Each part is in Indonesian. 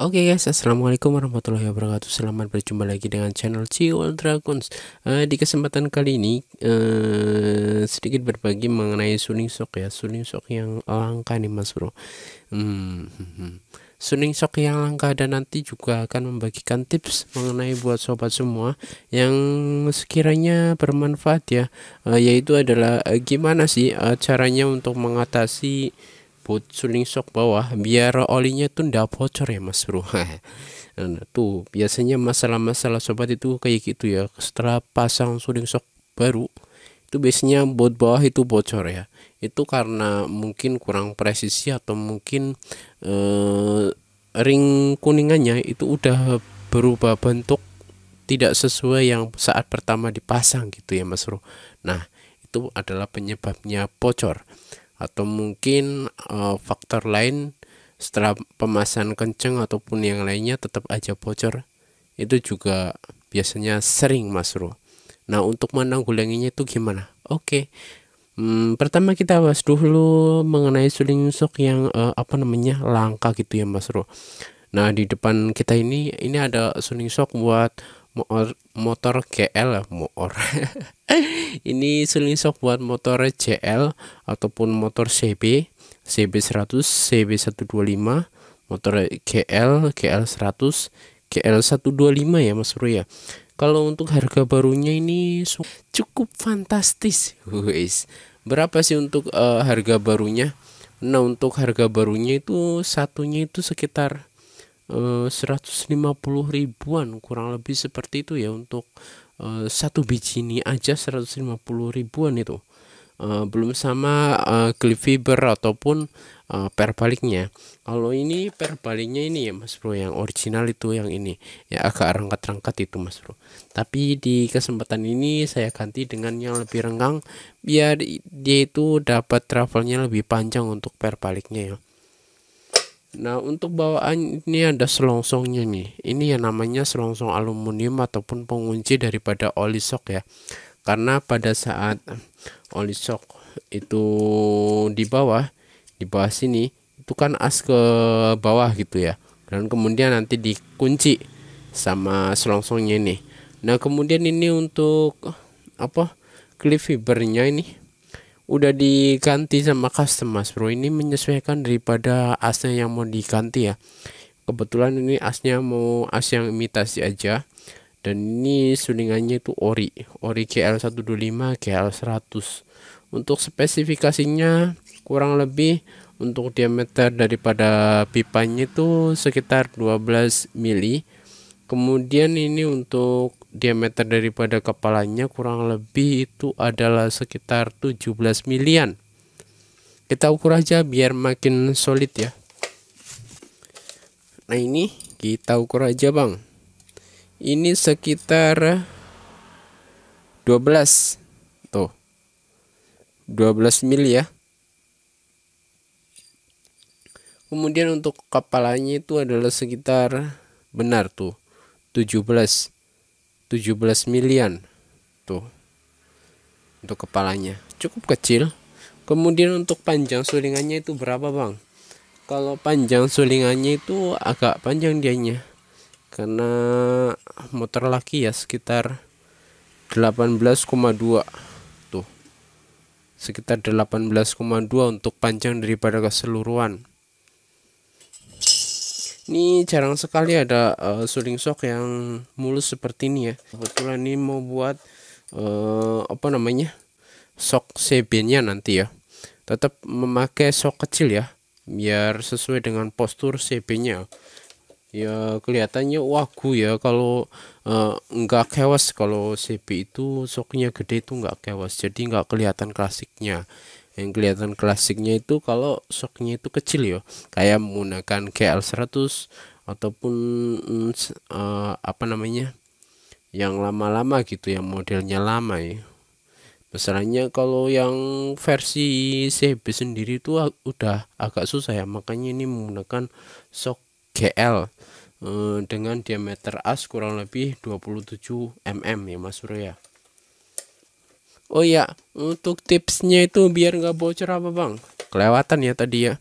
Oke okay guys, assalamualaikum warahmatullahi wabarakatuh. Selamat berjumpa lagi dengan channel C Dragons. Uh, di kesempatan kali ini uh, sedikit berbagi mengenai suning sok ya, suning sok yang langka nih mas bro. Hmm, Suning sok yang langka dan nanti juga akan membagikan tips mengenai buat sobat semua yang sekiranya bermanfaat ya. Uh, yaitu adalah uh, gimana sih uh, caranya untuk mengatasi suling sok bawah biar olinya tuh ndak bocor ya mas bro nah, tuh biasanya masalah-masalah sobat itu kayak gitu ya setelah pasang suling sok baru itu biasanya bot bawah itu bocor ya itu karena mungkin kurang presisi atau mungkin eh, ring kuningannya itu udah berubah bentuk tidak sesuai yang saat pertama dipasang gitu ya mas bro nah itu adalah penyebabnya bocor atau mungkin uh, faktor lain setelah pemasan kenceng ataupun yang lainnya tetap aja bocor itu juga biasanya sering mas Ruh. Nah untuk menanggulanginya itu gimana? Oke, okay. hmm, pertama kita bahas dulu mengenai suling sok yang uh, apa namanya langka gitu ya mas Ruh. Nah di depan kita ini ini ada suling sok buat motor motor GL motor ini seling shock buat motor JL ataupun motor CB CB 100 CB 125 motor GL GL 100 GL 125 ya Mas Bro ya kalau untuk harga barunya ini cukup fantastis guys berapa sih untuk uh, harga barunya nah untuk harga barunya itu satunya itu sekitar 150 eh, ribuan kurang lebih seperti itu ya untuk eh, satu biji ini aja 150 ribuan itu eh, belum sama eh, fiber ataupun eh, per baliknya kalau ini perbaliknya ini ya mas bro yang original itu yang ini ya agak rangkat-rangkat itu mas bro tapi di kesempatan ini saya ganti dengan yang lebih renggang biar dia itu dapat travelnya lebih panjang untuk perbaliknya ya Nah, untuk bawaan ini ada selongsongnya nih. Ini yang namanya selongsong aluminium ataupun pengunci daripada oli shock ya. Karena pada saat oli shock itu di bawah, di bawah sini, itu kan as ke bawah gitu ya. Dan kemudian nanti dikunci sama selongsongnya nih Nah, kemudian ini untuk apa? clip fibernya ini udah diganti sama custom mas bro ini menyesuaikan daripada asnya yang mau diganti ya kebetulan ini asnya mau as yang imitasi aja dan ini sulingannya itu ori ori GL125 GL100 untuk spesifikasinya kurang lebih untuk diameter daripada pipanya itu sekitar 12 mili kemudian ini untuk diameter daripada kepalanya kurang lebih itu adalah sekitar 17 milian kita ukur aja biar makin solid ya nah ini kita ukur aja bang ini sekitar 12 tuh 12 mili ya kemudian untuk kepalanya itu adalah sekitar benar tuh 17 17 miliar tuh untuk kepalanya cukup kecil kemudian untuk panjang sulingannya itu berapa bang kalau panjang sulingannya itu agak panjang dianya karena motor laki ya sekitar 18,2 tuh sekitar 18,2 untuk panjang daripada keseluruhan ini jarang sekali ada uh, eh, suling sok yang mulus seperti ini ya. Kebetulan ini mau buat uh, apa namanya? sok CB-nya nanti ya. Tetap memakai sok kecil ya biar sesuai dengan postur CB-nya. Ya kelihatannya wagu ya kalau uh, nggak kewas kalau CB itu soknya gede itu nggak kewas jadi nggak kelihatan klasiknya yang kelihatan klasiknya itu kalau soknya itu kecil ya kayak menggunakan KL100 ataupun uh, apa namanya yang lama-lama gitu yang modelnya lama ya masalahnya kalau yang versi CB sendiri itu ah, udah agak susah ya makanya ini menggunakan sok GL eh, dengan diameter as kurang lebih 27 mm ya Mas Surya Oh iya, untuk tipsnya itu biar nggak bocor apa bang? Kelewatan ya tadi ya.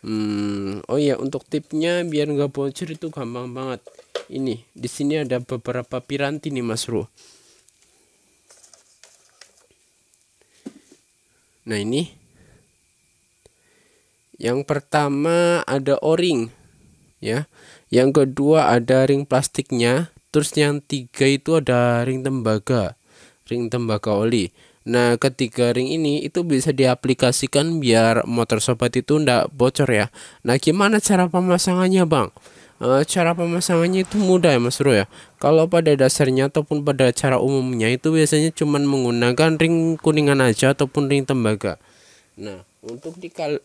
Hmm, oh iya, untuk tipnya biar nggak bocor itu gampang banget. Ini di sini ada beberapa piranti nih Mas Ru. Nah ini yang pertama ada o-ring ya. Yang kedua ada ring plastiknya, terus yang tiga itu ada ring tembaga ring tembaga oli. Nah, ketiga ring ini itu bisa diaplikasikan biar motor sobat itu ndak bocor ya. Nah, gimana cara pemasangannya, Bang? E, cara pemasangannya itu mudah ya, Mas Bro ya. Kalau pada dasarnya ataupun pada cara umumnya itu biasanya cuman menggunakan ring kuningan aja ataupun ring tembaga. Nah, untuk di kali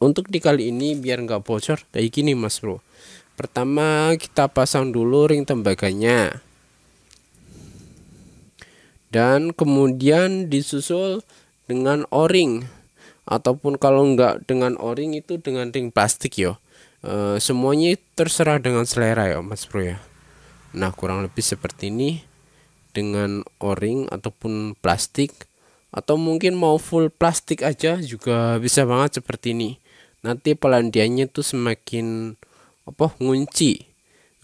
untuk di kali ini biar nggak bocor kayak gini, Mas Bro. Pertama, kita pasang dulu ring tembaganya dan kemudian disusul dengan o-ring ataupun kalau enggak dengan o-ring itu dengan ring plastik yo e, semuanya terserah dengan selera ya mas bro ya nah kurang lebih seperti ini dengan o-ring ataupun plastik atau mungkin mau full plastik aja juga bisa banget seperti ini nanti pelandiannya tuh semakin apa ngunci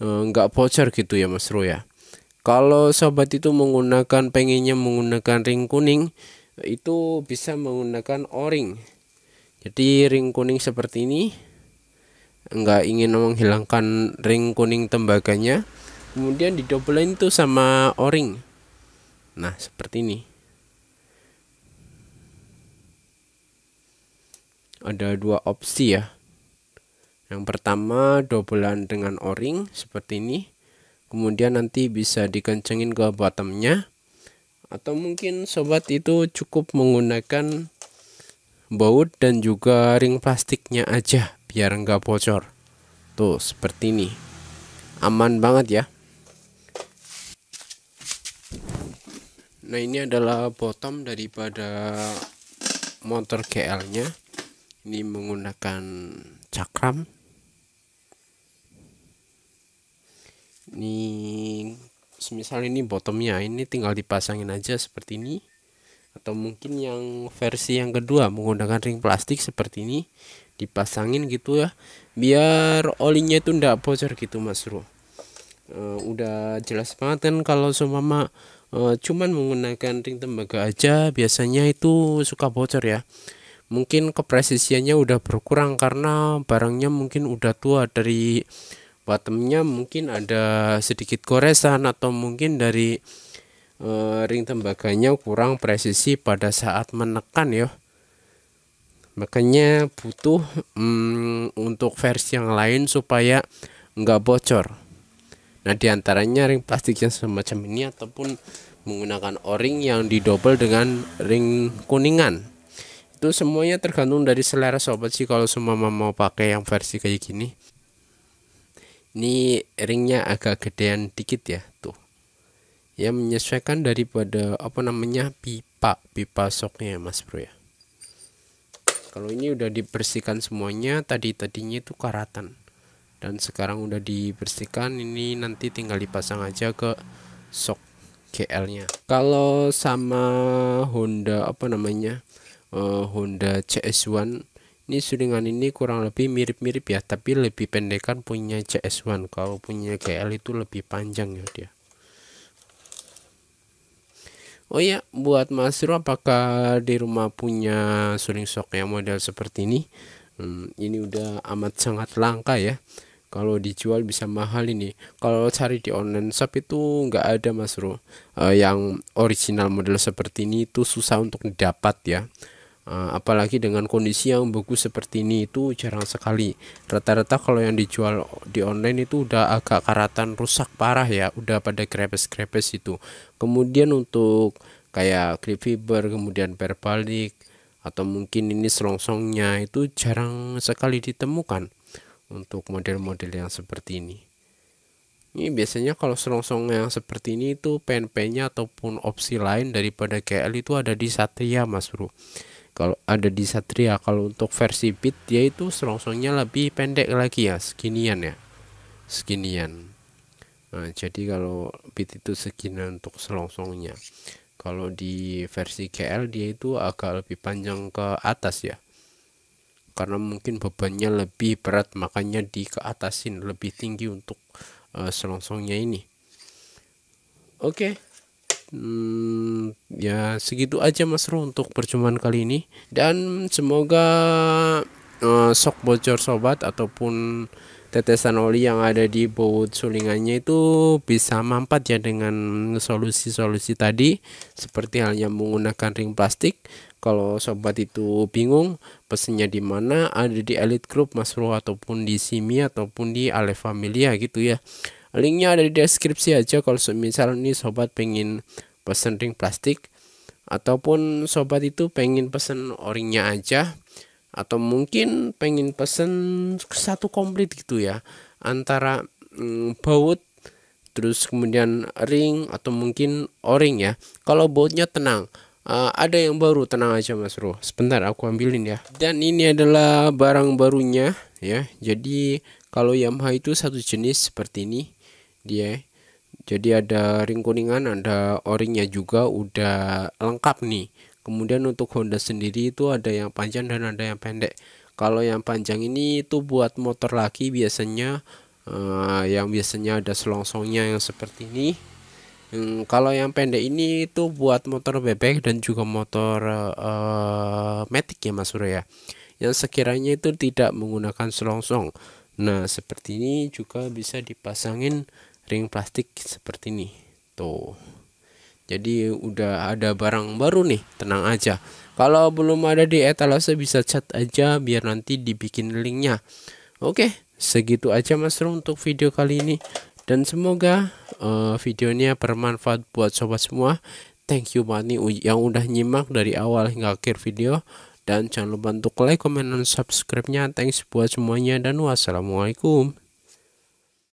e, nggak bocor gitu ya mas bro ya kalau sobat itu menggunakan pengennya menggunakan ring kuning itu bisa menggunakan o-ring. Jadi ring kuning seperti ini enggak ingin menghilangkan ring kuning tembaganya kemudian di double line itu sama o-ring nah seperti ini ada dua opsi ya yang pertama dobelan dengan o-ring seperti ini kemudian nanti bisa dikencengin ke bottomnya atau mungkin sobat itu cukup menggunakan baut dan juga ring plastiknya aja biar nggak bocor tuh seperti ini aman banget ya Nah ini adalah bottom daripada motor kl nya Ini menggunakan cakram ini semisal ini bottomnya ini tinggal dipasangin aja seperti ini atau mungkin yang versi yang kedua menggunakan ring plastik seperti ini dipasangin gitu ya biar olinya itu ndak bocor gitu mas bro uh, udah jelas banget kan kalau semama uh, eh, cuman menggunakan ring tembaga aja biasanya itu suka bocor ya mungkin kepresisiannya udah berkurang karena barangnya mungkin udah tua dari bottomnya mungkin ada sedikit goresan atau mungkin dari e, ring tembaganya kurang presisi pada saat menekan ya makanya butuh mm, untuk versi yang lain supaya nggak bocor nah diantaranya ring plastiknya yang semacam ini ataupun menggunakan o-ring yang didobel dengan ring kuningan itu semuanya tergantung dari selera sobat sih kalau semua mau pakai yang versi kayak gini ini ringnya agak gedean dikit ya tuh ya menyesuaikan daripada apa namanya pipa pipa soknya ya, mas bro ya kalau ini udah dibersihkan semuanya tadi tadinya itu karatan dan sekarang udah dibersihkan ini nanti tinggal dipasang aja ke sok GL nya kalau sama Honda apa namanya uh, Honda CS1 ini sulingan ini kurang lebih mirip-mirip ya tapi lebih pendekan punya CS1 kalau punya GL itu lebih panjang ya dia Oh ya, buat Mas Ru apakah di rumah punya suling sok yang model seperti ini? Hmm, ini udah amat sangat langka ya. Kalau dijual bisa mahal ini. Kalau cari di online shop itu nggak ada Mas Ru. Uh, yang original model seperti ini itu susah untuk didapat ya. Eh, apalagi dengan kondisi yang bagus seperti ini itu jarang sekali rata-rata kalau yang dijual di online itu udah agak karatan rusak parah ya udah pada krepes-krepes itu kemudian untuk kayak clip fiber kemudian perbalik atau mungkin ini selongsongnya itu jarang sekali ditemukan untuk model-model yang seperti ini ini biasanya kalau selongsong yang seperti ini itu pen-pennya ataupun opsi lain daripada KL itu ada di Satria mas bro kalau ada di Satria kalau untuk versi beat dia itu selongsongnya lebih pendek lagi ya seginian ya seginian nah, jadi kalau beat itu seginian untuk selongsongnya kalau di versi KL, dia itu agak lebih panjang ke atas ya karena mungkin bebannya lebih berat makanya di ke atasin lebih tinggi untuk uh, eh, selongsongnya ini oke okay. Hmm, ya segitu aja Mas Ru untuk perjumpaan kali ini dan semoga uh, sok bocor sobat ataupun tetesan oli yang ada di baut sulingannya itu bisa mampat ya dengan solusi-solusi tadi seperti halnya menggunakan ring plastik kalau sobat itu bingung pesennya di mana ada di elite group Mas Ru ataupun di Simi ataupun di Ale Familia gitu ya Linknya ada di deskripsi aja kalau misal ini sobat pengen pesen ring plastik ataupun sobat itu pengen pesen oringnya aja atau mungkin pengen pesen satu komplit gitu ya antara mm, baut terus kemudian ring atau mungkin oring ya kalau bautnya tenang uh, ada yang baru tenang aja mas bro sebentar aku ambilin ya dan ini adalah barang barunya ya jadi kalau Yamaha itu satu jenis seperti ini dia jadi ada ring kuningan ada oringnya juga udah lengkap nih kemudian untuk Honda sendiri itu ada yang panjang dan ada yang pendek kalau yang panjang ini itu buat motor laki biasanya uh, yang biasanya ada selongsongnya yang seperti ini Hmm, kalau yang pendek ini itu buat motor bebek dan juga motor uh, matic ya Mas Surya. Yang sekiranya itu tidak menggunakan selongsong. Nah, seperti ini juga bisa dipasangin ring plastik seperti ini tuh jadi udah ada barang baru nih tenang aja kalau belum ada di etalase bisa chat aja biar nanti dibikin linknya oke segitu aja mas Rum untuk video kali ini dan semoga uh, videonya bermanfaat buat sobat semua thank you banget nih yang udah nyimak dari awal hingga akhir video dan jangan lupa untuk like, comment, dan subscribe-nya. Thanks buat semuanya dan wassalamualaikum.